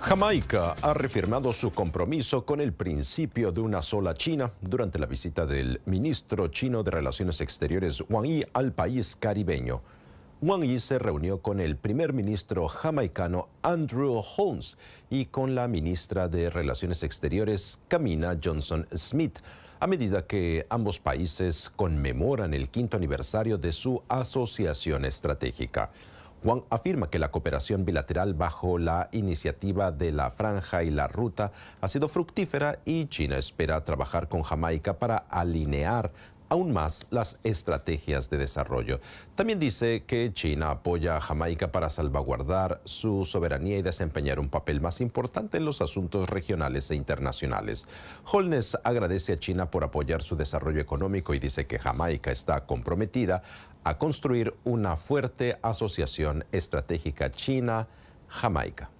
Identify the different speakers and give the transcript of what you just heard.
Speaker 1: Jamaica ha reafirmado su compromiso con el principio de una sola China durante la visita del ministro chino de Relaciones Exteriores Wang Yi al país caribeño. Wang Yi se reunió con el primer ministro jamaicano Andrew Holmes y con la ministra de Relaciones Exteriores Camina Johnson Smith a medida que ambos países conmemoran el quinto aniversario de su asociación estratégica. Wang afirma que la cooperación bilateral bajo la iniciativa de la Franja y la Ruta ha sido fructífera y China espera trabajar con Jamaica para alinear aún más las estrategias de desarrollo. También dice que China apoya a Jamaica para salvaguardar su soberanía y desempeñar un papel más importante en los asuntos regionales e internacionales. Holness agradece a China por apoyar su desarrollo económico y dice que Jamaica está comprometida a construir una fuerte asociación estratégica China-Jamaica.